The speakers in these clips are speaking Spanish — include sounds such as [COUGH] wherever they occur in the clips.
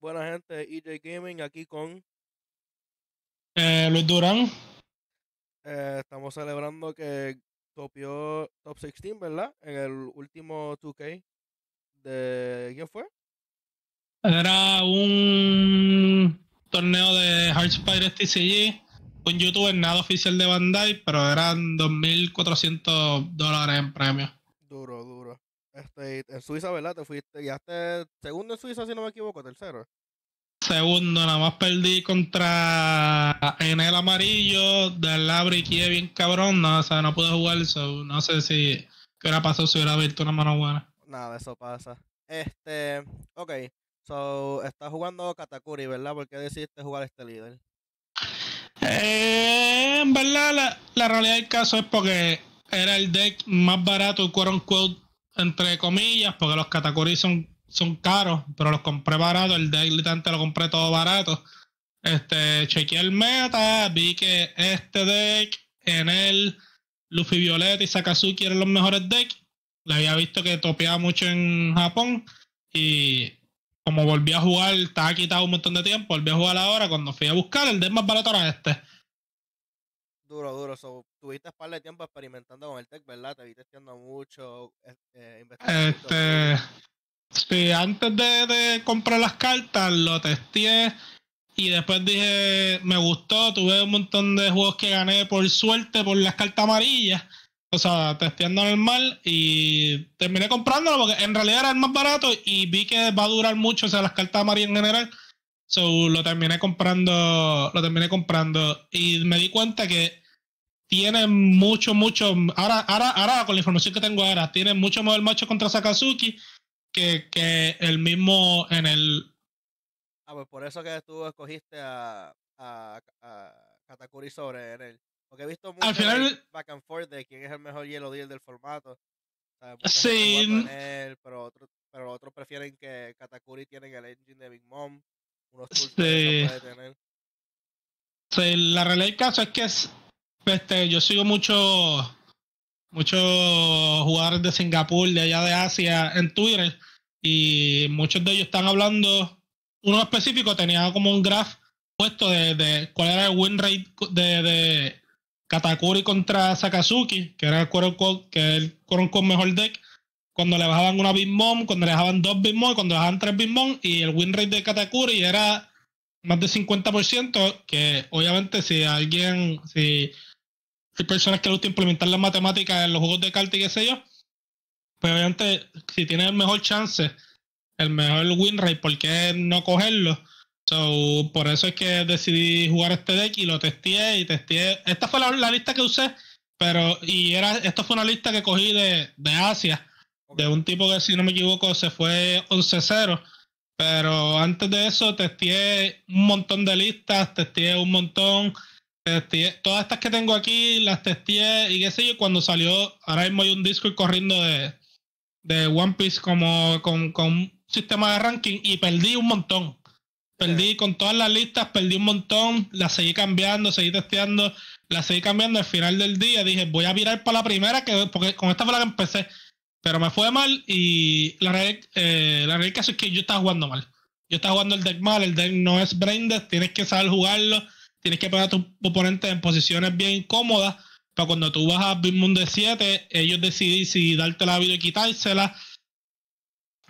Buena gente, EJ Gaming, aquí con eh, Luis Durán. Eh, estamos celebrando que topió Top 16, ¿verdad? En el último 2K. ¿De quién fue? Era un torneo de hard Spider TCG, un youtuber nada oficial de Bandai, pero eran 2.400 dólares en premio. Duro, duro. Este, en Suiza, ¿verdad? Te fuiste, ya este segundo en Suiza, si no me equivoco, tercero. Segundo, nada más perdí contra en el amarillo de Labri Kiev, bien cabrón, no, o sea, no pude jugar, no sé si qué hubiera pasado si hubiera abierto una mano buena. Nada, eso pasa. Este, ok, so, estás jugando Katakuri, ¿verdad? ¿Por qué decidiste jugar este líder? Eh, en verdad, la, realidad del caso es porque era el deck más barato, quote unquote, entre comillas, porque los catacoris son, caros, pero los compré barato el deck literalmente lo compré todo barato. Este, chequeé el meta, vi que este deck en el Luffy Violeta y Sakazuki eran los mejores decks. Le había visto que topeaba mucho en Japón y como volví a jugar, estaba quitado un montón de tiempo, volví a jugar ahora, cuando fui a buscar, el deck más barato era este. Duro, duro. So, tuviste par de tiempo experimentando con el tech, ¿verdad? Te vi testeando mucho, eh, Este, sí, antes de, comprar las cartas, lo testé y después dije, me gustó, tuve un montón de juegos que gané por suerte por las cartas amarillas. O sea, testeando normal y terminé comprándolo porque en realidad era el más barato y vi que va a durar mucho, o sea, las cartas amarillas en general So lo terminé comprando, lo terminé comprando y me di cuenta que Tienen mucho, mucho, ahora, ahora, ahora con la información que tengo ahora, tiene mucho más macho contra Sakazuki que, que el mismo en el... Ah, pues por eso que tú escogiste a, a, a Katakuri sobre en él. Porque he visto mucho Al final, back and forth de quién es el mejor Yellow Deal del formato. Sí. pero, otros pero otros prefieren que Katakuri tienen el engine de Big Mom la realidad caso es que este, yo sigo mucho muchos jugadores de Singapur, de allá de Asia, en Twitter, y muchos de ellos están hablando, uno específico tenía como un graph puesto de, cuál era el win rate de, de Katakuri contra Sakazuki, que era el que el, el mejor deck, cuando le bajaban una Big cuando le bajaban dos Big Mom, cuando le bajaban tres Big y el win rate de Katakuri era más del 50%, que obviamente si alguien, si hay personas que gustan gusta implementar las matemáticas en los juegos de cartas y qué sé yo, pues obviamente si tiene el mejor chance, el mejor win rate, ¿por qué no cogerlo? So, por eso es que decidí jugar este deck y lo testé y testé. Esta fue la, lista que usé, pero y era esto fue una lista que cogí de, de Asia de un tipo que, si no me equivoco, se fue 11-0. Pero antes de eso, testé un montón de listas, testé un montón. testé todas estas que tengo aquí las testé y qué sé yo. Cuando salió, ahora mismo hay un y corriendo de, One Piece como con, un sistema de ranking y perdí un montón. Perdí con todas las listas, perdí un montón, las seguí cambiando, seguí testeando, las seguí cambiando. Al final del día dije, voy a mirar para la primera, que porque con esta fue la que empecé. Pero me fue mal y la realidad, eh, la es que yo estaba jugando mal. Yo estaba jugando el deck mal, el deck no es braindead, tienes que saber jugarlo, tienes que poner a tus oponentes en posiciones bien cómodas. Pero cuando tú vas a Big Moon de 7, ellos deciden si darte la vida y quitársela.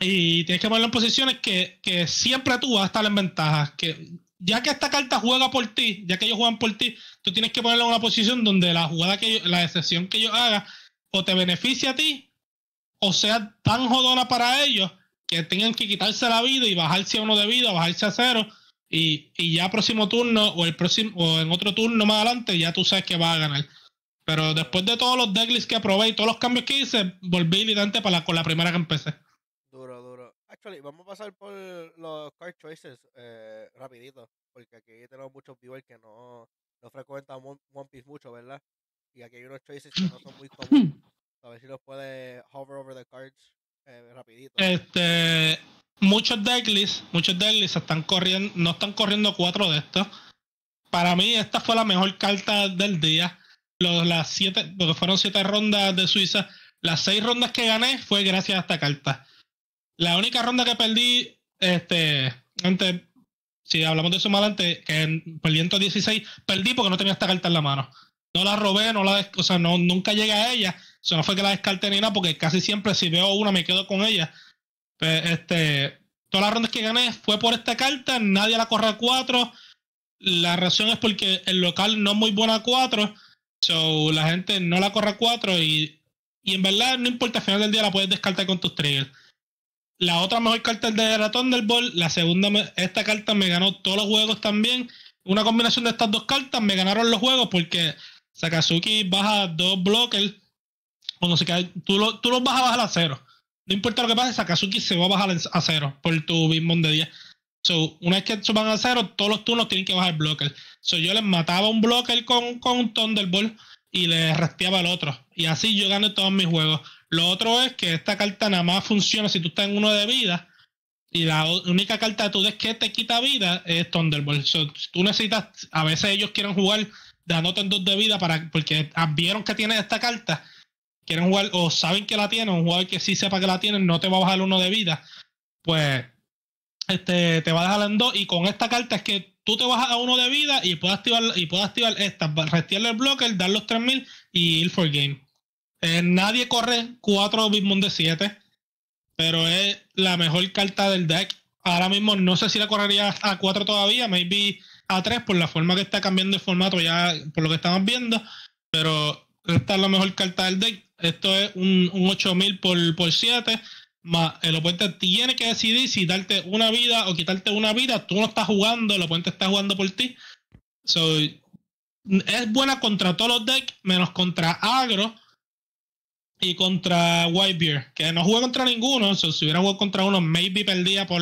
Y tienes que ponerlo en posiciones que, siempre tú vas a estar en ventaja. Que ya que esta carta juega por ti, ya que ellos juegan por ti, tú tienes que ponerla en una posición donde la jugada que la excepción que yo haga o te beneficie a ti o sea tan jodona para ellos que tengan que quitarse la vida y bajarse a uno de vida, bajarse a cero. Y, y ya próximo turno o el próximo o en otro turno más adelante ya tú sabes que va a ganar. Pero después de todos los decklists que aprobé y todos los cambios que hice, volví lidante para con la primera que empecé. Duro, duro. Actually, vamos a pasar por los card choices eh, rapidito, porque aquí tenemos muchos viewers que no, no frecuentan One Piece mucho, ¿verdad? Y aquí hay unos choices que no son muy comunes. [CLEARS THROAT] A ver si los puede hover over the cards eh, rapidito. Este, muchos decklists, muchos decklists están corriendo, no están corriendo cuatro de estos... Para mí esta fue la mejor carta del día. Los, las siete, porque fueron siete rondas de Suiza. Las seis rondas que gané fue gracias a esta carta. La única ronda que perdí, este, antes, si hablamos de eso mal antes que en, perdí 16, perdí porque no tenía esta carta en la mano. No la robé, no la, o sea, no, nunca llegué a ella eso no fue que la descarte ni nada, porque casi siempre si veo una me quedo con ella. Pues, este, todas las rondas que gané fue por esta carta, nadie la corre a cuatro. La razón es porque el local no es muy buena a cuatro, so la gente no la corre a cuatro y, en verdad no importa, al final del día la puedes descartar con tus triggers. La otra mejor carta de del Thunderbolt, la segunda, esta carta me ganó todos los juegos también. Una combinación de estas dos cartas me ganaron los juegos porque Sakazuki baja dos bloques tú lo, tú lo vas a bajar a cero. No importa lo que pase, Sakazuki se va a bajar a cero por tu mismo de 10. So, una vez que suban a cero, todos los turnos tienen que bajar blocker. So, yo les mataba un blocker con, con un Thunderbolt y les rastreaba el otro. Y así yo gané todos mis juegos. Lo otro es que esta carta nada más funciona si tú estás en uno de vida. Y la única carta de que te quita vida es Thunderbolt. So, tú necesitas, a veces ellos quieren jugar dándote en dos de vida para, porque ah, vieron que tienes esta carta quieren jugar o saben que la tienen, un jugador que sí sepa que la tienen, no te va a bajar uno de vida, pues este, te va a dejar en dos. Y con esta carta es que tú te bajas a uno de vida y puedes activar, y puedes activar esta, Restiarle el blocker, dar los 3000 y ir for game. Eh, nadie corre 4 Big de 7, pero es la mejor carta del deck. Ahora mismo no sé si la correría a 4 todavía, maybe a 3 por la forma que está cambiando el formato ya, por lo que estamos viendo, pero esta es la mejor carta del deck esto es un, 8000 por, por 7. Más el oponente tiene que decidir si darte una vida o quitarte una vida. Tú no estás jugando, el oponente está jugando por ti. So, es buena contra todos los decks, menos contra Agro y contra Whitebeard, que no jugué contra ninguno. si hubiera jugado contra uno, maybe perdía por,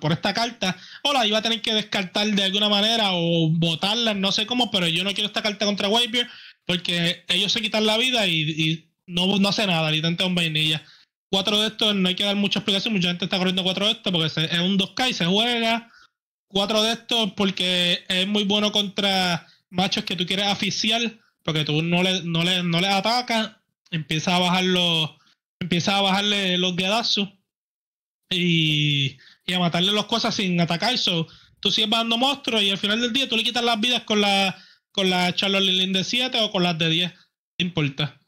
por, esta carta. O la iba a tener que descartar de alguna manera o botarla, no sé cómo, pero yo no quiero esta carta contra Whitebeard porque ellos se quitan la vida y no, hace nada, literalmente es un vainilla. Cuatro de estos, no hay que dar mucha explicación, mucha gente está corriendo cuatro de estos porque es un 2K y se juega. Cuatro de estos porque es muy bueno contra machos que tú quieres aficiar, porque tú no le, no le, no le atacas, empieza a bajar los, empieza a bajarle los guedazos y, y a matarle las cosas sin atacar. So, tú sigues bajando monstruos y al final del día tú le quitas las vidas con la, con la Charlotte de 7 o con las de 10. No importa.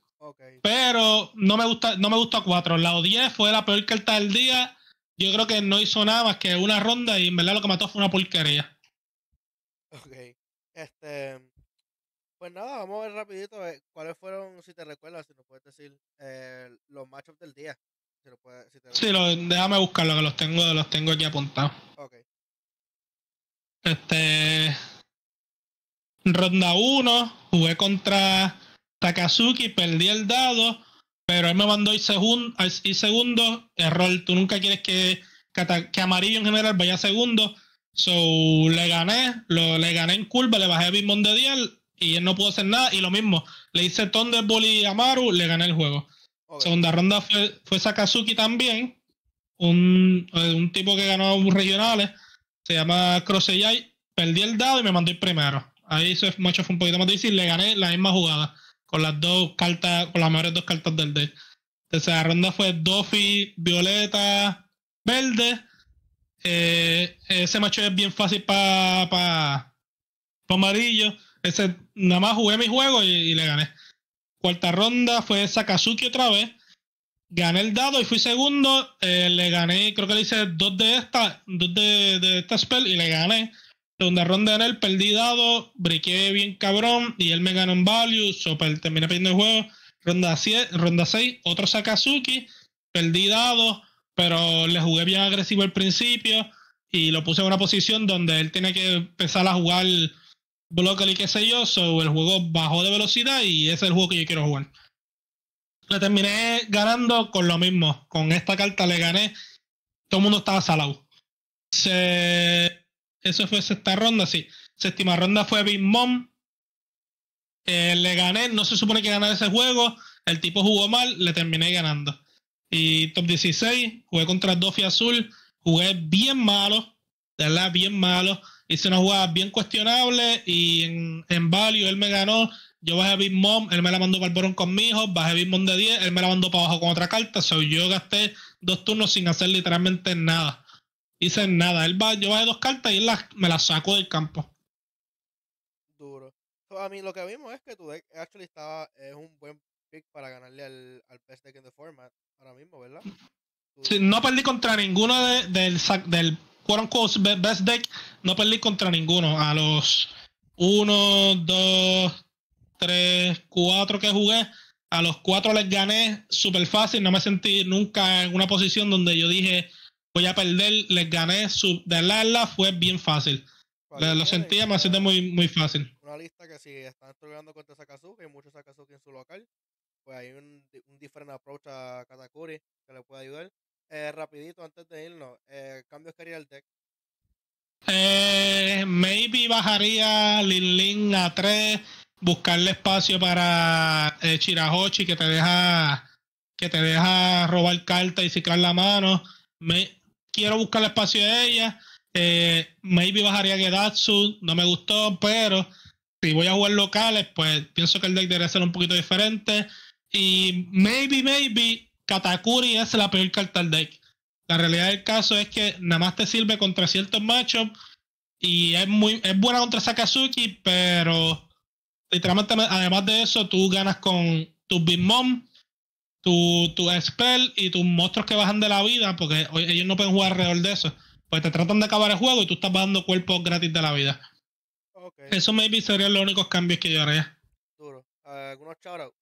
Pero no me gusta, no me gustó cuatro. La O10 fue la peor carta del día. Yo creo que no hizo nada más que una ronda y en verdad lo que mató fue una pulquería... Ok. Este. Pues nada, vamos a ver rapidito eh, cuáles fueron, si te recuerdas, si nos puedes decir, eh, los matchups del día. Si lo sí, déjame buscarlo, que los tengo, los tengo aquí apuntados. Ok. Este. Ronda 1, jugué contra Sakazuki, perdí el dado, pero él me mandó y, y segundo, error. Tú nunca quieres que, amarillo en general vaya segundo. So le gané, lo, le gané en curva, le bajé a Bismond de 10 y él no pudo hacer nada. Y lo mismo, le hice Thunderbolt y Amaru, le gané el juego. Segunda ronda fue, fue Sakazuki también, un, eh, tipo que ganó regionales, se llama Crossellay. Perdí el dado y me mandó el primero. Ahí eso es, fue un poquito más difícil, le gané la misma jugada con las dos cartas, con las mejores dos cartas del deck. Tercera ronda fue Doffy, Violeta, Verde. Eh, ese macho es bien fácil para pa, pa amarillo. Ese, nada más jugué mi juego y, le gané. Cuarta ronda fue Sakazuki otra vez gané el dado y fui segundo. Eh, le gané, creo que le hice dos de esta, dos de, de esta spell y le gané. Segunda ronda en él, perdí dado, briqué bien cabrón y él me ganó en value, so, terminé perdiendo el juego. Ronda 6, ronda otro Sakazuki, perdí dado, pero le jugué bien agresivo al principio y lo puse en una posición donde él tiene que empezar a jugar bloque y qué sé yo, so el juego bajó de velocidad y ese es el juego que yo quiero jugar. Le terminé ganando con lo mismo, con esta carta le gané, todo el mundo estaba salado. Se eso fue sexta ronda, sí. Séptima ronda fue Big Mom. Eh, le gané, no se supone que ganar ese juego. El tipo jugó mal, le terminé ganando. Y top 16, jugué contra Dofi Azul. Jugué bien malo, de verdad, bien malo. Hice una jugada bien cuestionable y en, en value él me ganó. Yo bajé a Big Mom, él me la mandó para el borón con mi hijo, bajé Big Mom de 10, él me la mandó para abajo con otra carta. So, yo gasté dos turnos sin hacer literalmente nada hice nada. Él va, yo bajé dos cartas y las, me las saco del campo. Duro. a mí lo que vimos es que tu deck actually estaba, es un buen pick para ganarle al, best deck en the format ahora mismo, ¿verdad? Sí, no perdí contra ninguno de, del, del quote best deck. No perdí contra ninguno. A los 1, 2, 3, 4 que jugué. A los cuatro les gané súper fácil. No me sentí nunca en una posición donde yo dije, voy a perder, les gané, su, ala fue bien fácil. Lo, sentía, me ha muy, muy fácil. Una lista que si están estudiando contra Sakazuki, hay muchos Sakazuki en su local, pues hay un, un approach a Katakuri que le puede ayudar. Eh, rapidito, antes de irnos, eh, cambios que el deck. Eh, maybe bajaría Lin a 3, buscarle espacio para eh, Chirahochi que te deja que te deja robar carta y ciclar la mano. Me, quiero buscar el espacio de ella. Eh, maybe bajaría Gedatsu, no me gustó, pero si voy a jugar locales, pues pienso que el deck debería ser un poquito diferente. Y maybe, maybe, Katakuri es la peor carta del deck. La realidad del caso es que nada más te sirve contra ciertos machos, y es muy es buena contra Sakazuki, pero literalmente además de eso tú ganas con tu Big Mom, tu, tu spell y tus monstruos que bajan de la vida, porque ellos no pueden jugar alrededor de eso. Pues te tratan de acabar el juego y tú estás bajando cuerpos gratis de la vida. Eso maybe serían los únicos cambios que yo haría. Duro. Eh, ¿Algunos shoutouts?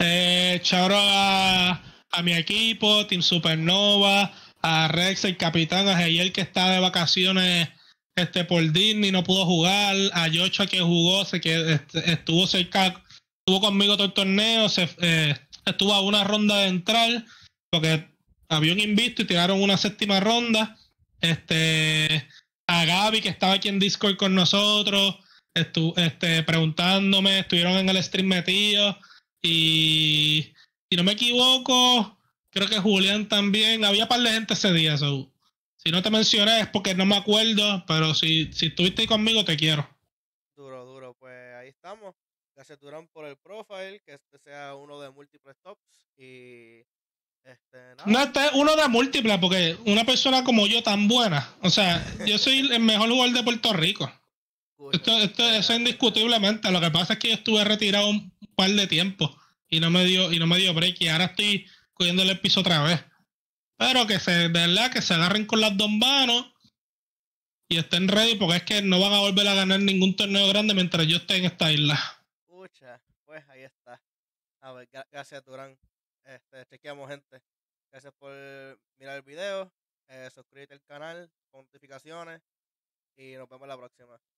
Eh, a, mi equipo, Team Supernova, a Rex, el capitán, a Jayel que está de vacaciones este por Disney, no pudo jugar, a Yocho que jugó, se que este, estuvo cerca, estuvo conmigo todo el torneo, se, eh, estuvo a una ronda de entrar, porque había un invisto y tiraron una séptima ronda. Este, a Gaby, que estaba aquí en Discord con nosotros, este, preguntándome, estuvieron en el stream metidos. Y si no me equivoco, creo que Julián también. Había un par de gente ese día, Si no te mencioné es porque no me acuerdo, pero si, si estuviste conmigo, te quiero. Duro, duro. Pues ahí estamos la Durán por el profile, que este sea uno de múltiples tops y este, no. este es uno de múltiples, porque una persona como yo tan buena, o sea, yo soy el mejor jugador de Puerto Rico. esto, esto, indiscutiblemente. Lo que pasa es que yo estuve retirado un par de tiempo y no me dio, y no me dio break. Y ahora estoy cogiendo el piso otra vez. Pero que se, de verdad, que se agarren con las dos manos y estén ready, porque es que no van a volver a ganar ningún torneo grande mientras yo esté en esta isla pues ahí está. A ver, gracias Durán. Este, chequeamos gente. Gracias por mirar el video. Eh, suscríbete al canal con notificaciones. Y nos vemos la próxima.